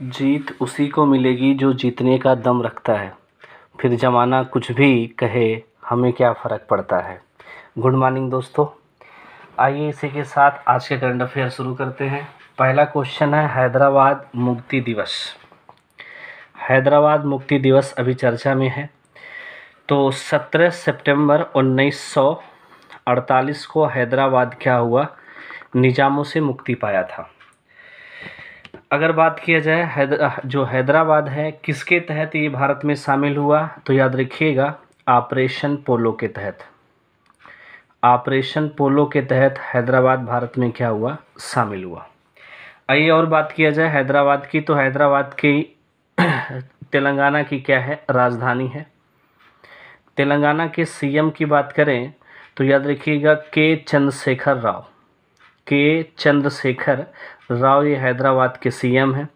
जीत उसी को मिलेगी जो जीतने का दम रखता है फिर ज़माना कुछ भी कहे हमें क्या फ़र्क पड़ता है गुड मॉर्निंग दोस्तों आइए इसी के साथ आज के करंट अफेयर शुरू करते हैं पहला क्वेश्चन है हैदराबाद मुक्ति दिवस हैदराबाद मुक्ति दिवस अभी चर्चा में है तो 17 सितंबर 1948 को हैदराबाद क्या हुआ निज़ामों से मुक्ति पाया था अगर बात किया जाए हैदरा जो हैदराबाद है किसके तहत ये भारत में शामिल हुआ तो याद रखिएगा ऑपरेशन पोलो के तहत ऑपरेशन पोलो के तहत हैदराबाद भारत में क्या हुआ शामिल हुआ आइए और बात किया जाए हैदराबाद की तो हैदराबाद की तेलंगाना की क्या है राजधानी है तेलंगाना के सीएम की बात करें तो याद रखिएगा के चंद्रशेखर राव के चंद्रशेखर राव ये हैदराबाद के सीएम हैं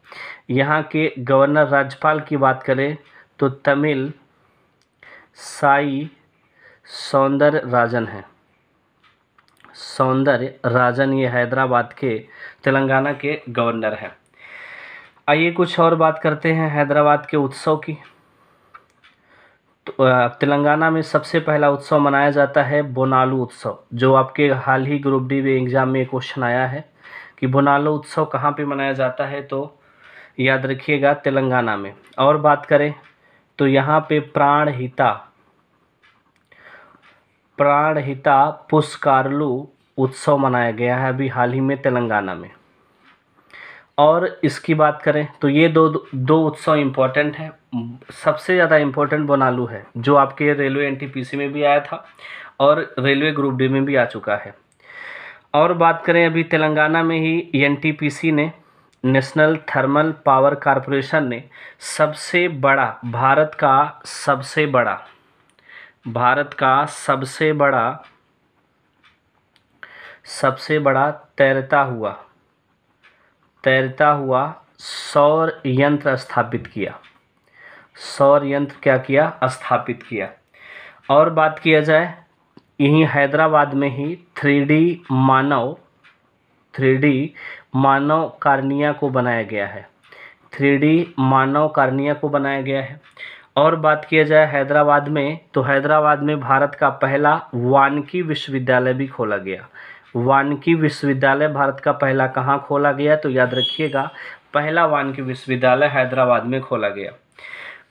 यहाँ के गवर्नर राज्यपाल की बात करें तो तमिल साई सौंदर्य राजन हैं सौंदर्य राजन ये हैदराबाद के तेलंगाना के गवर्नर हैं आइए कुछ और बात करते हैं हैदराबाद के उत्सव की तो तेलंगाना में सबसे पहला उत्सव मनाया जाता है बोनालू उत्सव जो आपके हाल ही ग्रुप डी में एग्ज़ाम में क्वेश्चन आया है कि बोनालो उत्सव कहाँ पे मनाया जाता है तो याद रखिएगा तेलंगाना में और बात करें तो यहाँ पे प्राणहिता प्राणहिता पुष्कारलु उत्सव मनाया गया है अभी हाल ही में तेलंगाना में और इसकी बात करें तो ये दो दो उत्सव इम्पॉर्टेंट हैं सबसे ज़्यादा इम्पोर्टेंट बोनालू है जो आपके रेलवे एनटीपीसी में भी आया था और रेलवे ग्रुप डी में भी आ चुका है और बात करें अभी तेलंगाना में ही एनटीपीसी ने नेशनल थर्मल पावर कॉरपोरेशन ने सबसे बड़ा भारत का सबसे बड़ा भारत का सबसे बड़ा सबसे बड़ा तैरता हुआ तैरता हुआ सौर यंत्र स्थापित किया सौर यंत्र क्या किया स्थापित किया और बात किया जाए यहीं हैदराबाद में ही थ्री डी मानव थ्री डी मानव कार्निया को बनाया गया है थ्री डी मानव कार्निया को बनाया गया है और बात किया जाए हैदराबाद में तो हैदराबाद में भारत का पहला वानकी विश्वविद्यालय भी खोला गया वानकी विश्वविद्यालय भारत का पहला कहाँ खोला गया तो याद रखिएगा पहला वानकी विश्वविद्यालय हैदराबाद में खोला गया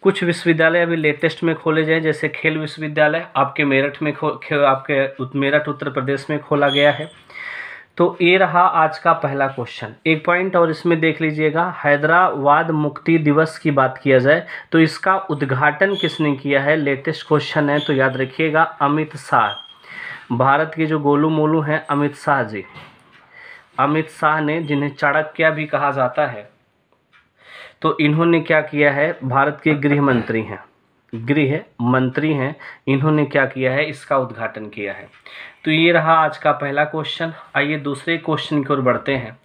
कुछ विश्वविद्यालय अभी लेटेस्ट में खोले जाए जैसे खेल विश्वविद्यालय आपके मेरठ में खो आपके मेरठ उत्तर प्रदेश में खोला गया है तो ये रहा आज का पहला क्वेश्चन एक पॉइंट और इसमें देख लीजिएगा हैदराबाद मुक्ति दिवस की बात किया जाए तो इसका उद्घाटन किसने किया है लेटेस्ट क्वेश्चन है तो याद रखिएगा अमित शाह भारत के जो गोलू मोलू हैं अमित शाह जी अमित शाह ने जिन्हें चाणक्य भी कहा जाता है तो इन्होंने क्या किया है भारत के गृह मंत्री हैं गृह मंत्री हैं इन्होंने क्या किया है इसका उद्घाटन किया है तो ये रहा आज का पहला क्वेश्चन आइए दूसरे क्वेश्चन की ओर बढ़ते हैं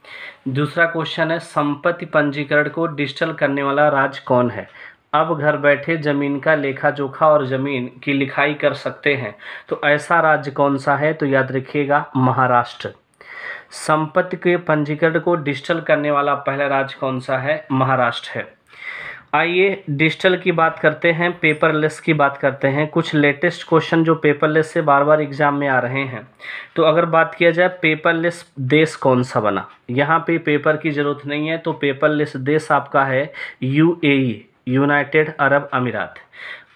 दूसरा क्वेश्चन है संपत्ति पंजीकरण को डिजिटल करने वाला राज्य कौन है अब घर बैठे जमीन का लेखा जोखा और जमीन की लिखाई कर सकते हैं तो ऐसा राज्य कौन सा है तो याद रखिएगा महाराष्ट्र संपत्ति के पंजीकरण को डिजिटल करने वाला पहला राज्य कौन सा है महाराष्ट्र है आइए डिजिटल की बात करते हैं पेपरलेस की बात करते हैं कुछ लेटेस्ट क्वेश्चन जो पेपरलेस से बार बार एग्जाम में आ रहे हैं तो अगर बात किया जाए पेपरलेस देश कौन सा बना यहाँ पे पेपर की ज़रूरत नहीं है तो पेपरलेस देश आपका है यूएई यूनाइटेड अरब अमीरात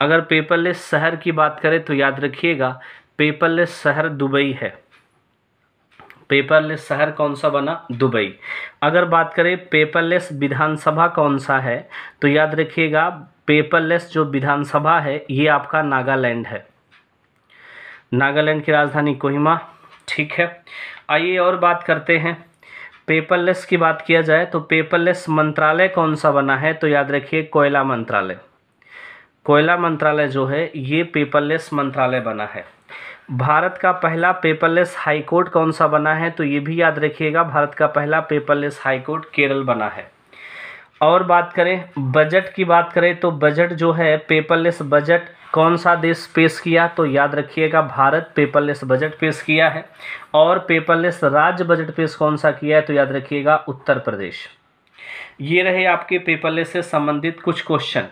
अगर पेपरलेस शहर की बात करें तो याद रखिएगा पेपरलेस शहर दुबई है पेपरलेस शहर कौन सा बना दुबई अगर बात करें पेपरलेस विधानसभा कौन सा है तो याद रखिएगा पेपरलेस जो विधानसभा है ये आपका नागालैंड है नागालैंड की राजधानी कोहिमा ठीक है आइए और बात करते हैं पेपरलेस की बात किया जाए तो पेपरलेस मंत्रालय कौन सा बना है तो याद रखिए कोयला मंत्रालय कोयला मंत्रालय जो है ये पेपरलेस मंत्रालय बना है भारत का पहला पेपरलेस हाईकोर्ट कौन सा बना है तो ये भी याद रखिएगा भारत का पहला पेपरलेस हाईकोर्ट केरल बना है और बात करें बजट की बात करें तो बजट जो है पेपरलेस बजट कौन सा देश पेश किया तो याद रखिएगा भारत पेपरलेस बजट पेश किया है और पेपरलेस राज्य बजट पेश कौन सा किया है तो याद रखिएगा उत्तर प्रदेश ये रहे आपके पेपरलेस से संबंधित कुछ क्वेश्चन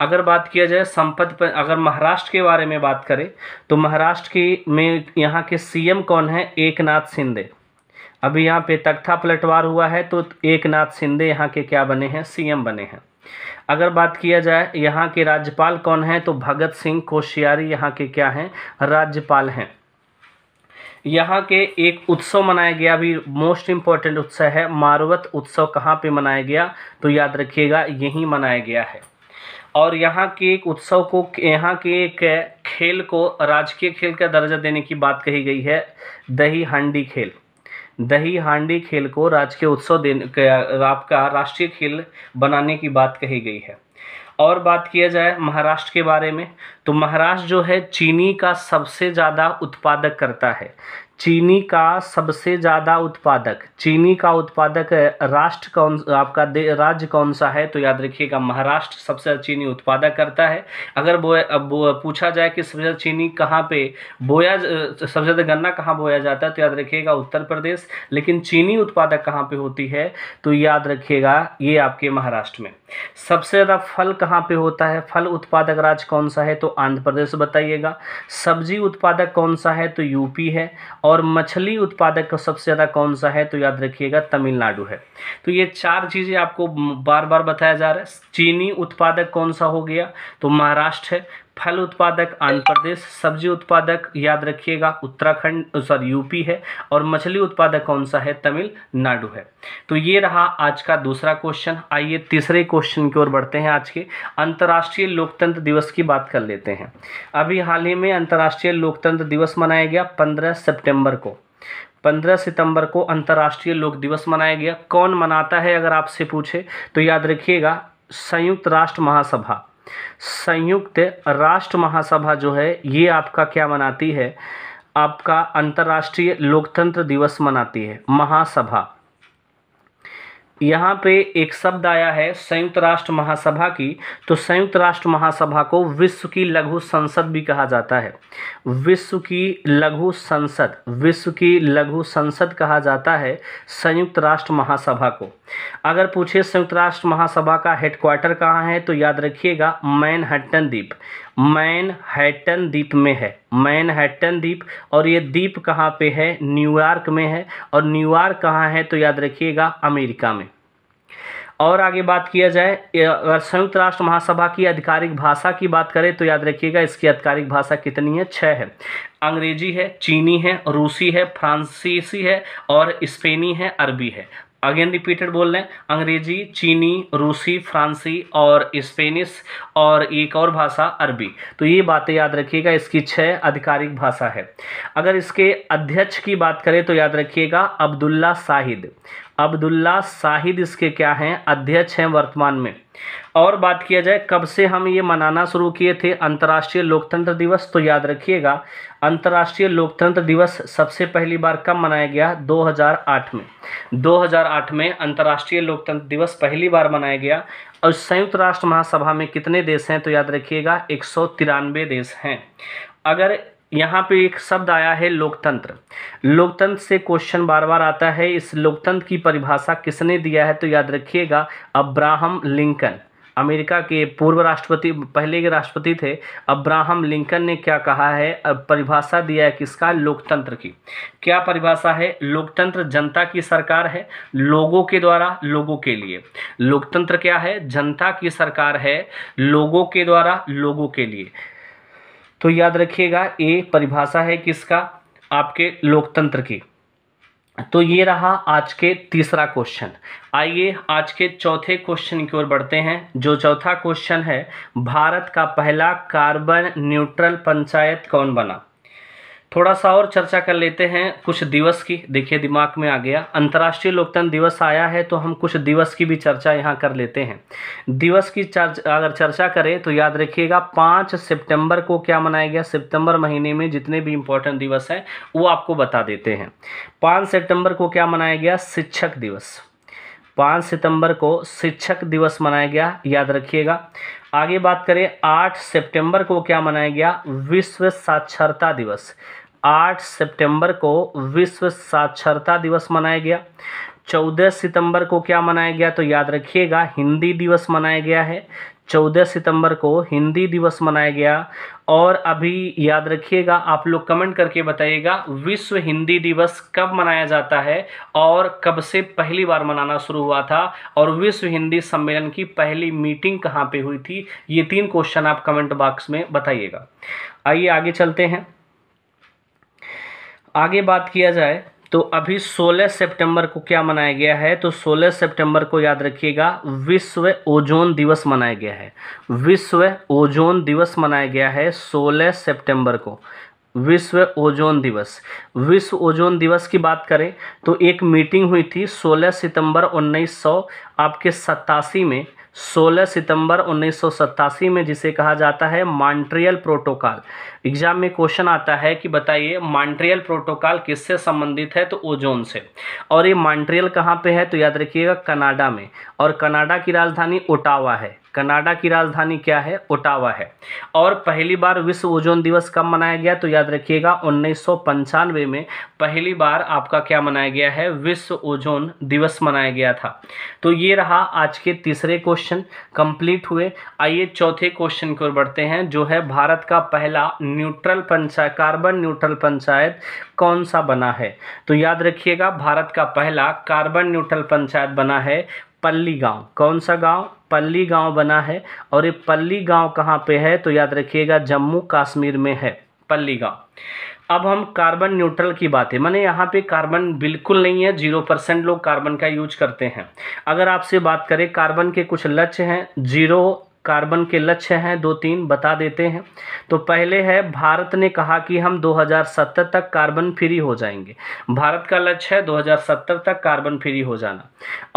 अगर बात किया जाए संपद पर अगर महाराष्ट्र के बारे में बात करें तो महाराष्ट्र की में यहाँ के सीएम कौन है एकनाथ शिंदे अभी यहाँ पे तख्ता पलटवार हुआ है तो एकनाथ शिंदे यहाँ के क्या बने हैं सीएम बने हैं अगर बात किया जाए यहाँ के राज्यपाल कौन है तो भगत सिंह कोश्यारी यहाँ के क्या हैं राज्यपाल हैं यहाँ के एक उत्सव मनाया गया अभी मोस्ट इम्पॉर्टेंट उत्सव है मारवत उत्सव कहाँ पे मनाया गया तो याद रखिएगा यहीं मनाया गया है और यहाँ के एक उत्सव को यहाँ के एक खेल को राजकीय खेल का दर्जा देने की बात कही गई है दही हांडी खेल दही हांडी खेल को राजकीय उत्सव देने आपका राष्ट्रीय खेल बनाने की बात कही गई है और बात किया जाए महाराष्ट्र के बारे में तो महाराष्ट्र जो है चीनी का सबसे ज़्यादा उत्पादक करता है चीनी का सबसे ज़्यादा उत्पादक चीनी का उत्पादक राष्ट्र कौन आपका राज्य कौन सा है तो याद रखिएगा महाराष्ट्र सबसे ज़्यादा चीनी उत्पादक करता है अगर बो, अब पूछा जाए कि सबसे ज़्यादा चीनी कहाँ पे बोया सबसे ज़्यादा गन्ना कहाँ बोया जाता है तो याद रखिएगा उत्तर प्रदेश लेकिन चीनी उत्पादक कहाँ पर होती है तो याद रखिएगा ये आपके महाराष्ट्र में सबसे ज़्यादा फल कहाँ पे होता है फल उत्पादक राज्य कौन सा है तो आंध्र प्रदेश बताइएगा सब्जी उत्पादक कौन सा है तो यूपी है और मछली उत्पादक सबसे ज़्यादा कौन सा है तो याद रखिएगा तमिलनाडु है तो ये चार चीज़ें आपको बार बार बताया जा रहा है चीनी उत्पादक कौन सा हो गया तो महाराष्ट्र है फल उत्पादक आंध्र प्रदेश सब्जी उत्पादक याद रखिएगा उत्तराखंड सॉरी यूपी है और मछली उत्पादक कौन सा है तमिलनाडु है तो ये रहा आज का दूसरा क्वेश्चन आइए तीसरे क्वेश्चन की ओर बढ़ते हैं आज के अंतर्राष्ट्रीय लोकतंत्र दिवस की बात कर लेते हैं अभी हाल ही में अंतर्राष्ट्रीय लोकतंत्र दिवस मनाया गया पंद्रह सेप्टेम्बर को पंद्रह सितंबर को अंतर्राष्ट्रीय लोक दिवस मनाया गया कौन मनाता है अगर आपसे पूछे तो याद रखिएगा संयुक्त राष्ट्र महासभा संयुक्त राष्ट्र महासभा जो है ये आपका क्या मनाती है आपका अंतर्राष्ट्रीय लोकतंत्र दिवस मनाती है महासभा यहाँ पे एक शब्द आया है संयुक्त राष्ट्र महासभा की तो संयुक्त राष्ट्र महासभा को विश्व की लघु संसद भी कहा जाता है विश्व की लघु संसद विश्व की लघु संसद कहा जाता है संयुक्त राष्ट्र महासभा को अगर पूछे संयुक्त राष्ट्र महासभा का हेडक्वार्टर कहाँ है तो याद रखिएगा मैनहट्टन द्वीप हैटन द्वीप में है हैटन द्वीप और ये द्वीप कहाँ पे है न्यूयॉर्क में है और न्यूयॉर्क कहाँ है तो याद रखिएगा अमेरिका में और आगे बात किया जाए अगर संयुक्त राष्ट्र महासभा की आधिकारिक भाषा की बात करें तो याद रखिएगा इसकी आधिकारिक भाषा कितनी है छः है अंग्रेजी है चीनी है रूसी है फ्रांसीसी है और स्पेनी है अरबी है अगेन रिपीटेड बोल रहे हैं अंग्रेजी चीनी रूसी फ्रांसी और स्पेनिश और एक और भाषा अरबी तो ये बातें याद रखिएगा इसकी छः आधिकारिक भाषा है अगर इसके अध्यक्ष की बात करें तो याद रखिएगा अब्दुल्ला साहिद अब्दुल्ला साहिद इसके क्या हैं अध्यक्ष हैं वर्तमान में और बात किया जाए कब से हम ये मनाना शुरू किए थे अंतर्राष्ट्रीय लोकतंत्र दिवस तो याद रखिएगा अंतर्राष्ट्रीय लोकतंत्र दिवस सबसे पहली बार कब मनाया गया 2008 में 2008 में अंतर्राष्ट्रीय लोकतंत्र दिवस पहली बार मनाया गया और संयुक्त राष्ट्र महासभा में कितने देश हैं तो याद रखिएगा एक देश हैं अगर यहाँ पे एक शब्द आया है लोकतंत्र लोकतंत्र से क्वेश्चन बार बार आता है इस लोकतंत्र की परिभाषा किसने दिया है तो याद रखिएगा अब्राहम लिंकन अमेरिका के पूर्व राष्ट्रपति पहले के राष्ट्रपति थे अब्राहम लिंकन ने क्या कहा है परिभाषा दिया है किसका लोकतंत्र की क्या परिभाषा है लोकतंत्र जनता की सरकार है लोगों के द्वारा लोगों के लिए लोकतंत्र क्या है जनता की सरकार है लोगों के द्वारा लोगों के लिए तो याद रखिएगा ये परिभाषा है किसका आपके लोकतंत्र की तो ये रहा आज के तीसरा क्वेश्चन आइए आज के चौथे क्वेश्चन की ओर बढ़ते हैं जो चौथा क्वेश्चन है भारत का पहला कार्बन न्यूट्रल पंचायत कौन बना थोड़ा सा और चर्चा कर लेते हैं कुछ दिवस की देखिए दिमाग में आ गया अंतर्राष्ट्रीय लोकतंत्र दिवस आया है तो हम कुछ दिवस की भी चर्चा यहाँ कर लेते हैं दिवस की चर्च अगर चर्चा करें तो याद रखिएगा पाँच सितंबर को क्या मनाया गया सितंबर महीने में जितने भी इम्पोर्टेंट दिवस हैं वो आपको बता देते हैं पाँच सेप्टेम्बर को क्या मनाया गया शिक्षक दिवस पाँच सितंबर को शिक्षक दिवस मनाया गया याद रखिएगा आगे बात करें आठ सितंबर को क्या मनाया गया विश्व साक्षरता दिवस आठ सितंबर को विश्व साक्षरता दिवस मनाया गया चौदह सितंबर को क्या मनाया गया तो याद रखिएगा हिंदी दिवस मनाया गया है चौदह सितंबर को हिंदी दिवस मनाया गया और अभी याद रखिएगा आप लोग कमेंट करके बताइएगा विश्व हिंदी दिवस कब मनाया जाता है और कब से पहली बार मनाना शुरू हुआ था और विश्व हिंदी सम्मेलन की पहली मीटिंग कहाँ पे हुई थी ये तीन क्वेश्चन आप कमेंट बॉक्स में बताइएगा आइए आगे चलते हैं आगे बात किया जाए तो अभी 16 सितंबर को क्या मनाया गया है तो 16 सितंबर को याद रखिएगा विश्व ओजोन दिवस मनाया गया है विश्व ओजोन दिवस मनाया गया है 16 सितंबर को विश्व ओजोन दिवस विश्व ओजोन दिवस की बात करें तो एक मीटिंग हुई थी 16 सितंबर उन्नीस आपके सत्तासी में 16 सितंबर उन्नीस में जिसे कहा जाता है मॉन्ट्रियल प्रोटोकॉल एग्जाम में क्वेश्चन आता है कि बताइए मॉन्ट्रियल प्रोटोकॉल किससे संबंधित है तो ओजोन से और ये मॉन्ट्रियल कहाँ पे है तो याद रखिएगा कनाडा में और कनाडा की राजधानी ओटावा है कनाडा की राजधानी क्या है ओटावा है और पहली बार विश्व ओजोन दिवस कब मनाया गया तो याद रखिएगा उन्नीस में पहली बार आपका क्या मनाया गया है विश्व ओजोन दिवस मनाया गया था तो ये रहा आज के तीसरे क्वेश्चन कंप्लीट हुए आइए चौथे क्वेश्चन की ओर बढ़ते हैं जो है भारत का पहला neutral panchayat carbon neutral panchayat कौन सा बना है तो याद रखिएगा भारत का पहला कार्बन न्यूट्रल पंचायत बना है पल्ली गांव कौन सा गांव पल्ली गांव बना है और ये पल्ली गांव कहाँ पे है तो याद रखिएगा जम्मू कश्मीर में है पल्ली गांव अब हम कार्बन न्यूट्रल की बात है मैंने यहाँ पे कार्बन बिल्कुल नहीं है जीरो परसेंट लोग कार्बन का यूज करते हैं अगर आपसे बात करें कार्बन के कुछ लक्ष्य हैं जीरो कार्बन के लक्ष्य हैं दो तीन बता देते हैं तो पहले है भारत ने कहा कि हम 2070 तक कार्बन फ्री हो जाएंगे भारत का लक्ष्य है 2070 तक कार्बन फ्री हो जाना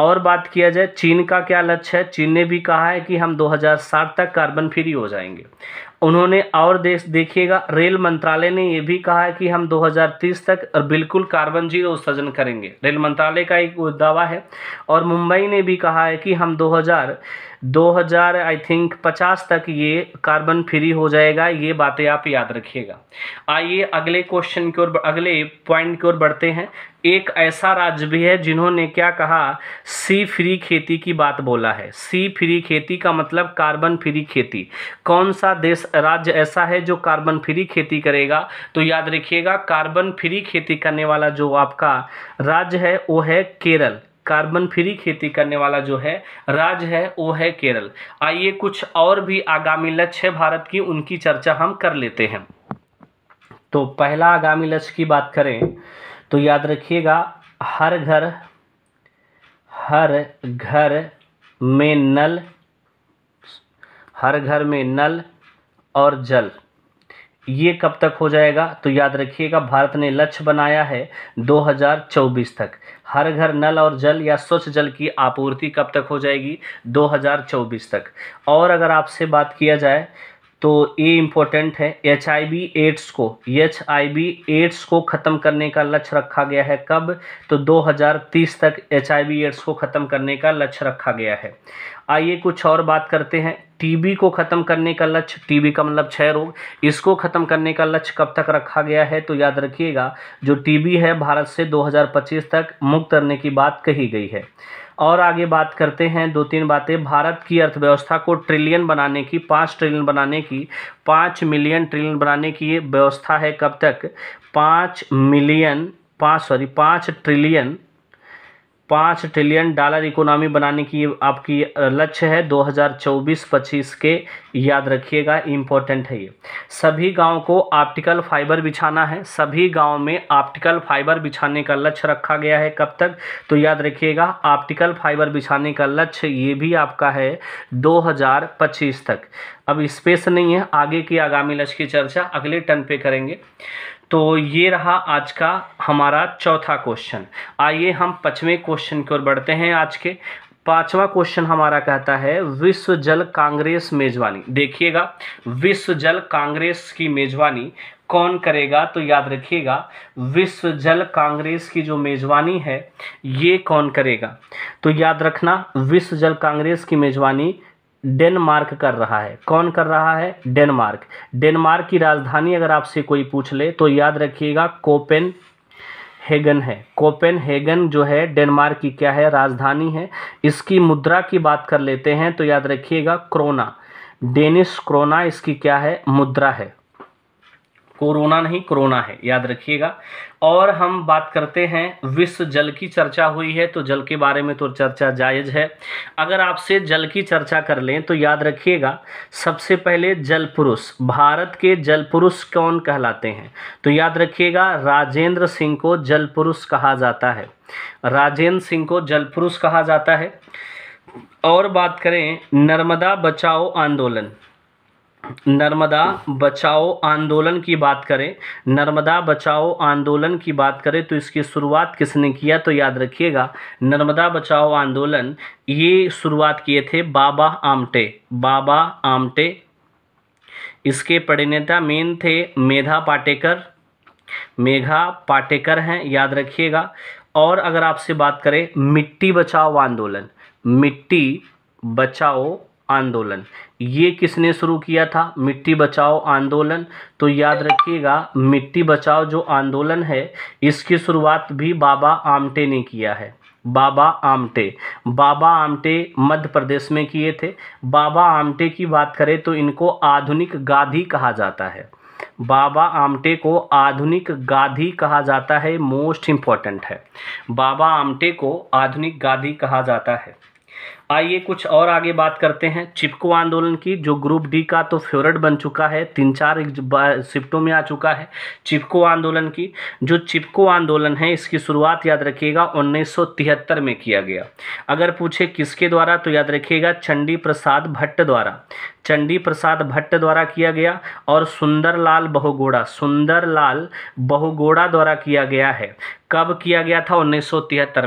और बात किया जाए चीन का क्या लक्ष्य है चीन ने भी कहा है कि हम 2060 तक कार्बन फ्री हो जाएंगे उन्होंने और देश देखिएगा रेल मंत्रालय ने ये भी कहा है कि हम 2030 तक बिल्कुल कार्बन जीरो उत्सर्जन करेंगे रेल मंत्रालय का एक दावा है और मुंबई ने भी कहा है कि हम 2000 आई थिंक 50 तक ये कार्बन फ्री हो जाएगा ये बातें आप याद रखिएगा आइए अगले क्वेश्चन की ओर अगले पॉइंट की ओर बढ़ते हैं एक ऐसा राज्य भी है जिन्होंने क्या कहा सी फ्री खेती की बात बोला है सी फ्री खेती का मतलब कार्बन फ्री खेती कौन सा देश राज्य ऐसा है जो कार्बन फ्री खेती करेगा तो याद रखिएगा कार्बन फ्री खेती करने वाला जो आपका राज्य है वो है केरल कार्बन फ्री खेती करने वाला जो है राज्य है वो है केरल आइए कुछ और भी आगामी लक्ष्य है भारत की उनकी चर्चा हम कर लेते हैं तो पहला आगामी लक्ष्य की बात करें तो याद रखिएगा हर घर हर घर में नल हर घर में नल और जल ये कब तक हो जाएगा तो याद रखिएगा भारत ने लक्ष्य बनाया है 2024 तक हर घर नल और जल या स्वच्छ जल की आपूर्ति कब तक हो जाएगी 2024 तक और अगर आपसे बात किया जाए तो ये इम्पोर्टेंट है एच आई एड्स को एच आई एड्स को ख़त्म करने का लक्ष्य रखा गया है कब तो 2030 तक एच आई एड्स को ख़त्म करने का लक्ष्य रखा गया है आइए कुछ और बात करते हैं टीबी को ख़त्म करने का लक्ष्य टीबी का मतलब क्षय रोग इसको ख़त्म करने का लक्ष्य कब तक रखा गया है तो याद रखिएगा जो टीबी है भारत से 2025 तक मुक्त करने की बात कही गई है और आगे बात करते हैं दो तीन बातें भारत की अर्थव्यवस्था को ट्रिलियन बनाने की पाँच ट्रिलियन बनाने की पाँच मिलियन ट्रिलियन बनाने की ये व्यवस्था है कब तक पाँच मिलियन पाँच सॉरी पाँच ट्रिलियन पाँच ट्रिलियन डॉलर इकोनॉमी बनाने की आपकी लक्ष्य है 2024-25 के याद रखिएगा इम्पोर्टेंट है ये सभी गाँव को ऑप्टिकल फाइबर बिछाना है सभी गाँव में ऑप्टिकल फाइबर बिछाने का लक्ष्य रखा गया है कब तक तो याद रखिएगा ऑप्टिकल फाइबर बिछाने का लक्ष्य ये भी आपका है 2025 तक अब स्पेस नहीं है आगे की आगामी लक्ष्य की चर्चा अगले टर्न पे करेंगे तो ये रहा आज का हमारा चौथा क्वेश्चन आइए हम पचवें क्वेश्चन की ओर बढ़ते हैं आज के पांचवा क्वेश्चन हमारा कहता है विश्व जल कांग्रेस मेजबानी देखिएगा विश्व जल कांग्रेस की मेजबानी कौन करेगा तो याद रखिएगा विश्व जल कांग्रेस की जो मेजबानी है ये कौन करेगा तो याद रखना विश्व जल कांग्रेस की मेजबानी डेनमार्क कर रहा है कौन कर रहा है डेनमार्क डेनमार्क की राजधानी अगर आपसे कोई पूछ ले तो याद रखिएगा कोपेन हेगन है कोपेन हेगन जो है डेनमार्क की क्या है राजधानी है इसकी मुद्रा की बात कर लेते हैं तो याद रखिएगा क्रोना डेनिश क्रोना इसकी क्या है मुद्रा है कोरोना नहीं क्रोना है याद रखिएगा और हम बात करते हैं विश्व जल की चर्चा हुई है तो जल के बारे में तो चर्चा जायज़ है अगर आपसे जल की चर्चा कर लें तो याद रखिएगा सबसे पहले जल पुरुष भारत के जल पुरुष कौन कहलाते हैं तो याद रखिएगा राजेंद्र सिंह को जल पुरुष कहा जाता है राजेंद्र सिंह को जल पुरुष कहा जाता है और बात करें नर्मदा बचाओ आंदोलन नर्मदा बचाओ आंदोलन की बात करें नर्मदा बचाओ आंदोलन की बात करें तो इसकी शुरुआत किसने किया तो याद रखिएगा नर्मदा बचाओ आंदोलन ये शुरुआत किए थे बाबा आमटे बाबा आमटे इसके परिणेता मेन थे मेधा पाटेकर मेघा पाटेकर हैं याद रखिएगा और अगर आपसे बात करें मिट्टी बचाओ आंदोलन मिट्टी बचाओ आंदोलन ये किसने शुरू किया था मिट्टी बचाओ आंदोलन तो याद रखिएगा मिट्टी बचाओ जो आंदोलन है इसकी शुरुआत भी बाबा आमटे ने किया है बाबा आमटे बाबा आमटे मध्य प्रदेश में किए थे बाबा आमटे की बात करें तो इनको आधुनिक गांधी कहा जाता है बाबा आमटे को आधुनिक गांधी कहा जाता है मोस्ट इम्पॉर्टेंट है बाबा आमटे को आधुनिक गांधी कहा जाता है आइए कुछ और आगे बात करते हैं चिपको आंदोलन की जो ग्रुप डी का तो फेवरेट बन चुका है तीन चार शिफ्टों में आ चुका है चिपको आंदोलन की जो चिपको आंदोलन है इसकी शुरुआत याद रखिएगा 1973 में किया गया अगर पूछे किसके द्वारा तो याद रखिएगा चंडी प्रसाद भट्ट द्वारा चंडी प्रसाद भट्ट द्वारा किया गया और सुंदरलाल बहुगोड़ा सुंदरलाल बहुगोड़ा द्वारा किया गया है कब किया गया था उन्नीस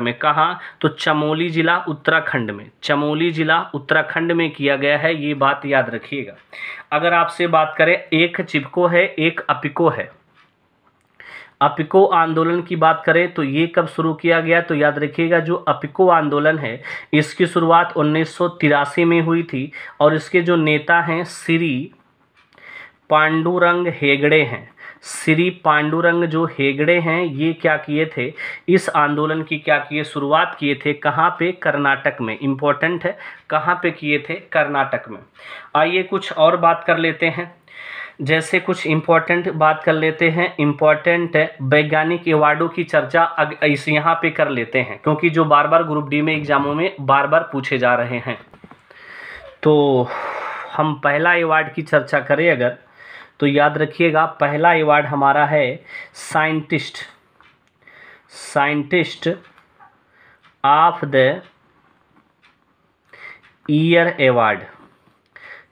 में कहा तो चमोली जिला उत्तराखंड में चमोली जिला उत्तराखंड में किया गया है ये बात याद रखिएगा अगर आपसे बात करें एक चिपको है एक अपिको है अपिको आंदोलन की बात करें तो ये कब शुरू किया गया तो याद रखिएगा जो अपिको आंदोलन है इसकी शुरुआत उन्नीस में हुई थी और इसके जो नेता हैं श्री पांडुरंग हेगड़े हैं श्री पांडुरंग जो हेगड़े हैं ये क्या किए थे इस आंदोलन की क्या किए शुरुआत किए थे कहाँ पे कर्नाटक में इम्पोर्टेंट है कहाँ पे किए थे कर्नाटक में आइए कुछ और बात कर लेते हैं जैसे कुछ इम्पोर्टेंट बात कर लेते हैं इम्पोर्टेंट वैज्ञानिक एवार्डों की चर्चा अग, इस यहाँ पे कर लेते हैं क्योंकि जो बार बार ग्रुप डी में एग्ज़ामों में बार बार पूछे जा रहे हैं तो हम पहला एवार्ड की चर्चा करें अगर तो याद रखिएगा पहला एवार्ड हमारा है scientist scientist of the year award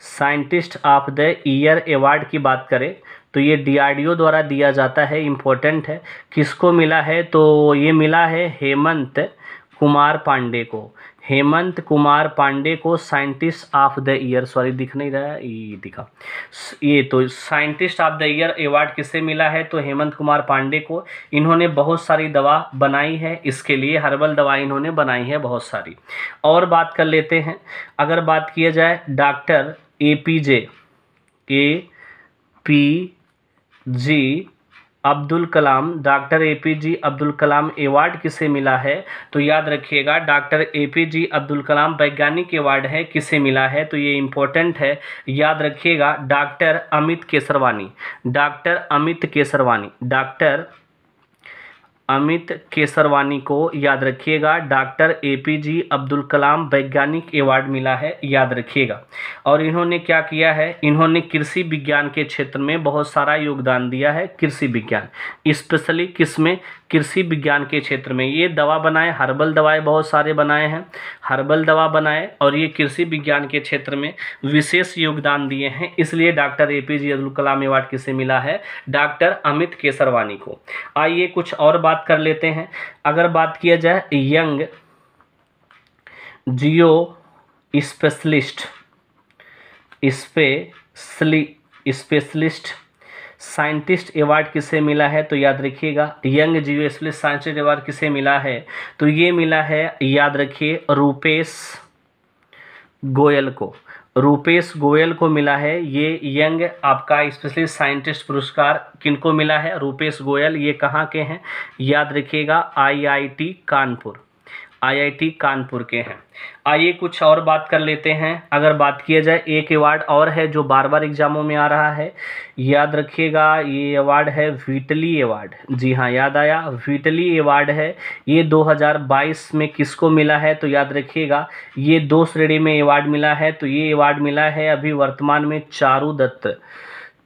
scientist of the year award की बात करें तो ये डीआरडीओ द्वारा दिया जाता है इम्पोर्टेंट है किसको मिला है तो ये मिला है हेमंत कुमार पांडे को हेमंत कुमार पांडे को scientist of the year sorry दिख नहीं रहा ये दिखा ये तो scientist of the year award किससे मिला है तो हेमंत कुमार पांडे को इन्होंने बहुत सारी दवा बनाई है इसके लिए हर्बल दवा इन्होंने बनाई है बहुत सारी और बात कर लेते हैं अगर बात किया जाए doctor A P J A P G Abdul Kalam doctor A P G Abdul Kalam award किसे मिला है तो याद रखिएगा doctor A P G Abdul Kalam वैज्ञानिक एवार्ड है किसे मिला है तो ये इम्पोर्टेंट है याद रखिएगा doctor Amit Kesarwani doctor Amit Kesarwani doctor Amit Kesarwani को याद रखिएगा doctor A P G Abdul Kalam वैज्ञानिक अवार्ड मिला है याद रखिएगा और इन्होंने क्या किया है इन्होंने कृषि विज्ञान के क्षेत्र में बहुत सारा योगदान दिया है कृषि विज्ञान स्पेशली किस में कृषि विज्ञान के क्षेत्र में ये दवा बनाए हर्बल दवाएं बहुत सारे बनाए हैं हर्बल दवा बनाए और ये कृषि विज्ञान के क्षेत्र में विशेष योगदान दिए हैं इसलिए doctor A P J Abdul Kalam award किसे मिला है डॉक्टर अमित केसरवानी को आइए कुछ और बात बात कर लेते हैं अगर बात किया जाए young geo specialist specially specialist scientist award किसे मिला है तो याद रखिएगा young geo specialist scientist award किसे मिला है तो ये मिला है याद रखिए रूपेश गोयल को रूपेश गोयल को मिला है ये यंग आपका स्पेशली साइंटिस्ट पुरस्कार किनको मिला है रूपेश गोयल ये कहाँ के हैं याद रखिएगा आईआईटी कानपुर आईआईटी कानपुर के हैं आइए कुछ और बात कर लेते हैं अगर बात किया जाए एक अवार्ड और है जो बार बार एग्जामों में आ रहा है याद रखिएगा ये अवार्ड है वीटली अवार्ड जी हाँ याद आया वीटली अवार्ड है ये 2022 में किसको मिला है तो याद रखिएगा ये दो श्रेणी में अवार्ड मिला है तो ये अवार्ड मिला है अभी वर्तमान में चारू दत्त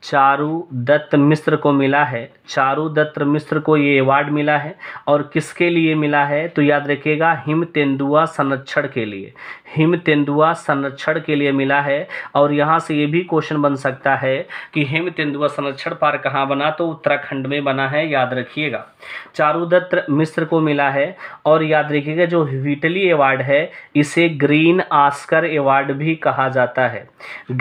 चारू दत्त मिश्र को मिला है चारू दत्त मिश्र को ये अवार्ड मिला है और किसके लिए मिला है तो याद रखिएगा हिम तेंदुआ संरक्षण के लिए हिम तेंदुआ संरक्षण के लिए मिला है और यहाँ से ये भी क्वेश्चन बन सकता है कि हिम तेंदुआ संरक्षण पार्क कहाँ बना तो उत्तराखंड में बना है याद रखिएगा चारू दत्त मिश्र को मिला है और याद रखिएगा जो हिटली अवार्ड है इसे ग्रीन आस्कर अवार्ड भी कहा जाता है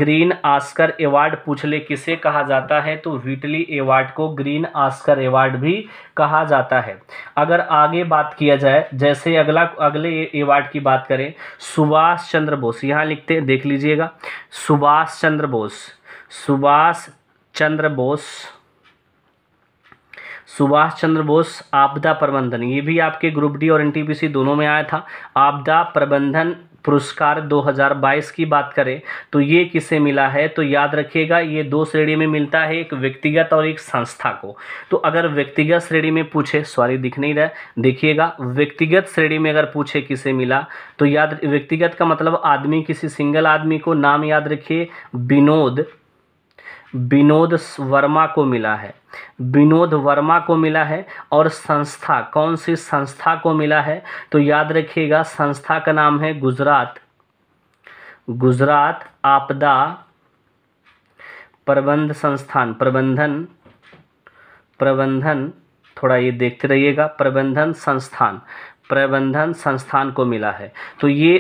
ग्रीन आस्कर अवार्ड पूछ ले किसे कहा कहा जाता है तो वीटली एवार्ड को ग्रीन आस्कर एवार्ड भी कहा जाता है अगर आगे बात किया जाए जैसे अगला अगले एवार्ड की बात करें सुभाष चंद्र बोस यहाँ लिखते हैं देख लीजिएगा सुभाष चंद्र बोस सुभाष चंद्र बोस सुभाष चंद्र बोस आपदा प्रबंधन ये भी आपके ग्रुप डी और एनटीपीसी दोनों में आया था आपदा प्रबंधन पुरस्कार 2022 की बात करें तो ये किसे मिला है तो याद रखिएगा ये दो श्रेणी में मिलता है एक व्यक्तिगत और एक संस्था को तो अगर व्यक्तिगत श्रेणी में पूछे सॉरी दिख नहीं रहा देखिएगा व्यक्तिगत श्रेणी में अगर पूछे किसे मिला तो याद व्यक्तिगत का मतलब आदमी किसी सिंगल आदमी को नाम याद रखिए विनोद विनोद वर्मा को मिला है विनोद वर्मा को मिला है और संस्था कौन सी संस्था को मिला है तो याद रखिएगा संस्था का नाम है गुजरात गुजरात आपदा प्रबंध संस्थान प्रबंधन प्रबंधन थोड़ा ये देखते रहिएगा प्रबंधन संस्थान प्रबंधन संस्थान को मिला है तो ये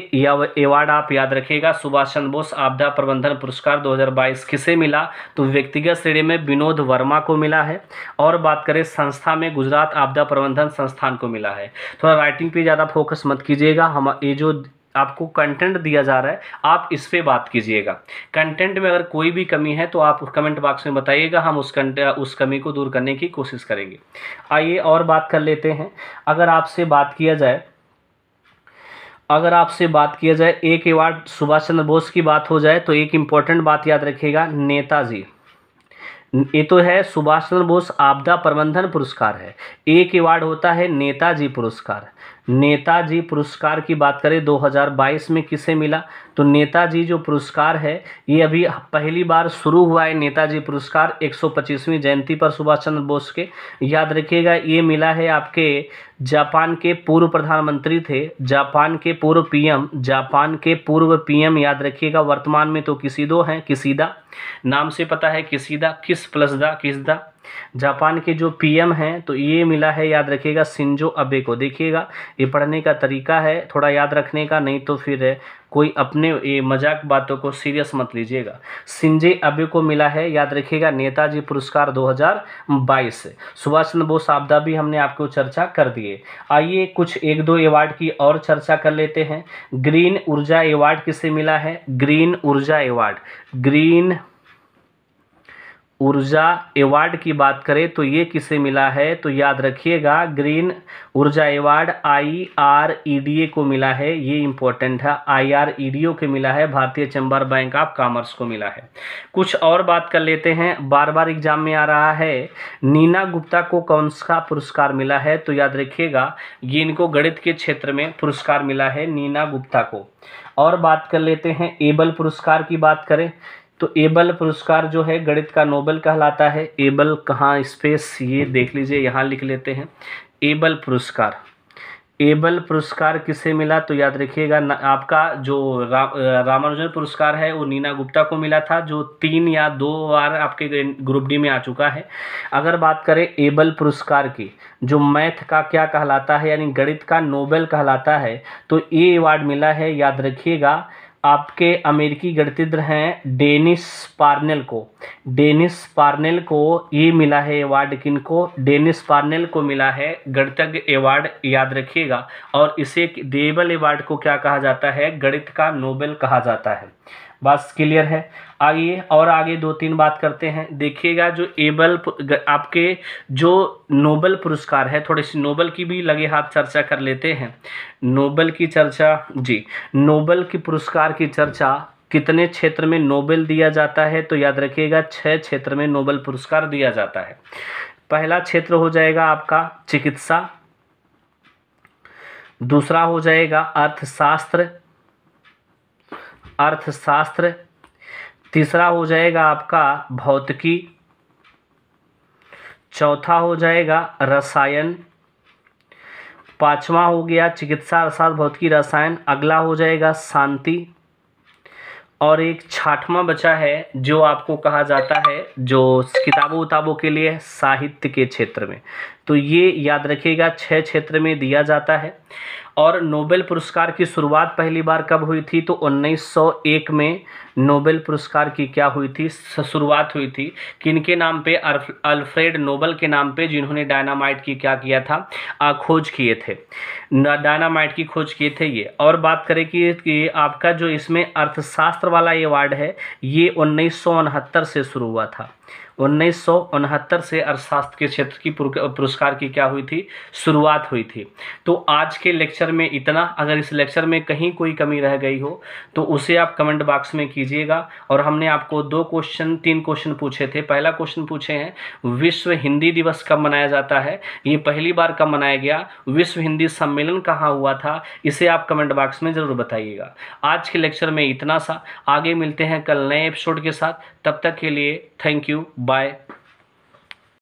अवार्ड आप याद रखिएगा सुभाष चंद्र बोस आपदा प्रबंधन पुरस्कार 2022 किसे मिला तो व्यक्तिगत श्रेणी में विनोद वर्मा को मिला है और बात करें संस्था में गुजरात आपदा प्रबंधन संस्थान को मिला है थोड़ा राइटिंग पे ज़्यादा फोकस मत कीजिएगा हम ये जो आपको कंटेंट दिया जा रहा है आप इस पर बात कीजिएगा कंटेंट में अगर कोई भी कमी है तो आप कमेंट बॉक्स में बताइएगा हम उस उस कमी को दूर करने की कोशिश करेंगे आइए और बात कर लेते हैं अगर आपसे बात किया जाए अगर आपसे बात किया जाए एक अवार्ड सुभाष चंद्र बोस की बात हो जाए तो एक इम्पॉर्टेंट बात याद रखिएगा नेताजी ये तो है सुभाष चंद्र बोस आपदा प्रबंधन पुरस्कार है एक अवार्ड होता है नेताजी पुरस्कार नेताजी पुरस्कार की बात करें 2022 में किसे मिला तो नेताजी जो पुरस्कार है ये अभी पहली बार शुरू हुआ है नेताजी पुरस्कार 125वीं जयंती पर सुभाष चंद्र बोस के याद रखिएगा ये मिला है आपके जापान के पूर्व प्रधानमंत्री थे जापान के पूर्व पीएम जापान के पूर्व पीएम याद रखिएगा वर्तमान में तो किसी दो हैं किसीदा नाम से पता है किसीदा किस प्लस दा किस दा जापान के जो पीएम हैं तो ये मिला है याद रखिएगा सिंजो अबे को देखिएगा ये पढ़ने का तरीका है थोड़ा याद रखने का नहीं तो फिर है कोई अपने ये मजाक बातों को सीरियस मत लीजिएगा सिंजे अबे को मिला है याद रखिएगा नेताजी पुरस्कार 2022 सुभाष चंद्र बोस आपदा भी हमने आपको चर्चा कर दिए आइए कुछ एक दो अवार्ड की और चर्चा कर लेते हैं ग्रीन ऊर्जा अवार्ड किसे मिला है ग्रीन ऊर्जा अवार्ड ग्रीन ऊर्जा एवार्ड की बात करें तो ये किसे मिला है तो याद रखिएगा ग्रीन ऊर्जा award I R E D A को मिला है ये इंपॉर्टेंट है आई आर ई डी ओ को मिला है भारतीय चैम्बर बैंक ऑफ कॉमर्स को मिला है कुछ और बात कर लेते हैं बार बार एग्जाम में आ रहा है नीना गुप्ता को कौन सा पुरस्कार मिला है तो याद रखिएगा ये इनको गणित के क्षेत्र में पुरस्कार मिला है नीना गुप्ता को और बात कर लेते हैं एबल पुरस्कार की बात करें तो एबल पुरस्कार जो है गणित का नोबल कहलाता है एबल कहाँ स्पेस ये देख लीजिए यहाँ लिख लेते हैं एबल पुरस्कार एबल पुरस्कार किसे मिला तो याद रखिएगा आपका जो रा, रामानुजन पुरस्कार है वो नीना गुप्ता को मिला था जो तीन या दो बार आपके ग्रुप डी में आ चुका है अगर बात करें एबल पुरस्कार की जो मैथ का क्या कहलाता है यानी गणित का नोबेल कहलाता है तो ये अवार्ड मिला है याद रखिएगा आपके अमेरिकी गणतंत्र हैं डेनिस पार्नेल को डेनिस पार्नेल को ये मिला है अवार्ड को डेनिस पार्नेल को मिला है गणितज्ञ अवार्ड याद रखिएगा और इसे देवल अवार्ड को क्या कहा जाता है गणित का नोबेल कहा जाता है बात क्लियर है आइए और आगे दो तीन बात करते हैं देखिएगा जो एबल आपके जो नोबल पुरस्कार है थोड़ी सी नोबल की भी लगे हाथ चर्चा कर लेते हैं नोबल की चर्चा जी नोबल की पुरस्कार की चर्चा कितने क्षेत्र में नोबेल दिया जाता है तो याद रखिएगा छः क्षेत्र में नोबेल पुरस्कार दिया जाता है पहला क्षेत्र हो जाएगा आपका चिकित्सा दूसरा हो जाएगा अर्थशास्त्र अर्थशास्त्र तीसरा हो जाएगा आपका भौतिकी चौथा हो जाएगा रसायन पांचवा हो गया चिकित्सा अर्थात भौतिकी रसायन अगला हो जाएगा शांति और एक छाठवा बचा है जो आपको कहा जाता है जो किताबों उताबों के लिए साहित्य के क्षेत्र में तो ये याद रखिएगा छः क्षेत्र में दिया जाता है और नोबेल पुरस्कार की शुरुआत पहली बार कब हुई थी तो 1901 में नोबेल पुरस्कार की क्या हुई थी शुरुआत हुई थी किनके नाम पे अल्फ्रेड नोबल के नाम पे जिन्होंने डायनामाइट की क्या किया था खोज किए थे डायनामाइट की खोज किए थे ये और बात करें कि, कि आपका जो इसमें अर्थशास्त्र वाला ये अवार्ड है ये उन्नीस से शुरू हुआ था उन्नीस से अर्थशास्त्र के क्षेत्र की पुरस्कार की क्या हुई थी शुरुआत हुई थी तो आज के लेक्चर में इतना अगर इस लेक्चर में कहीं कोई कमी रह गई हो तो उसे आप कमेंट बॉक्स में कीजिएगा और हमने आपको दो क्वेश्चन तीन क्वेश्चन पूछे थे पहला क्वेश्चन पूछे हैं विश्व हिंदी दिवस कब मनाया जाता है ये पहली बार कब मनाया गया विश्व हिंदी सम्मेलन कहाँ हुआ था इसे आप कमेंट बॉक्स में ज़रूर बताइएगा आज के लेक्चर में इतना सा आगे मिलते हैं कल नए एपिसोड के साथ तब तक के लिए थैंक यू Bye.